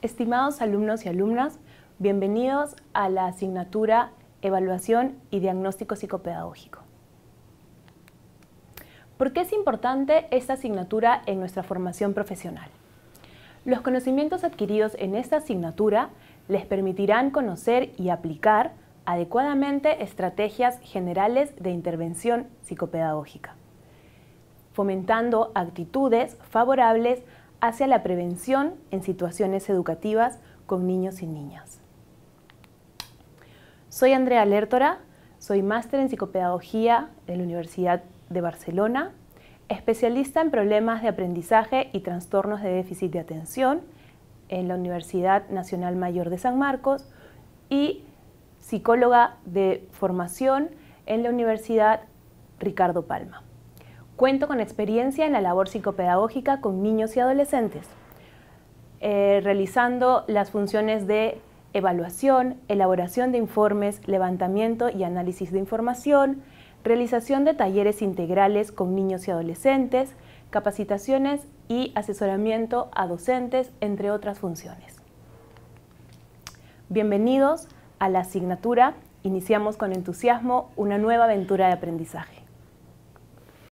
Estimados alumnos y alumnas, bienvenidos a la asignatura Evaluación y Diagnóstico Psicopedagógico. ¿Por qué es importante esta asignatura en nuestra formación profesional? Los conocimientos adquiridos en esta asignatura les permitirán conocer y aplicar adecuadamente estrategias generales de intervención psicopedagógica, fomentando actitudes favorables hacia la prevención en situaciones educativas con niños y niñas. Soy Andrea Lertora, soy máster en psicopedagogía de la Universidad de Barcelona, especialista en problemas de aprendizaje y trastornos de déficit de atención en la Universidad Nacional Mayor de San Marcos y psicóloga de formación en la Universidad Ricardo Palma. Cuento con experiencia en la labor psicopedagógica con niños y adolescentes, eh, realizando las funciones de evaluación, elaboración de informes, levantamiento y análisis de información, realización de talleres integrales con niños y adolescentes, capacitaciones y asesoramiento a docentes, entre otras funciones. Bienvenidos a la asignatura. Iniciamos con entusiasmo una nueva aventura de aprendizaje.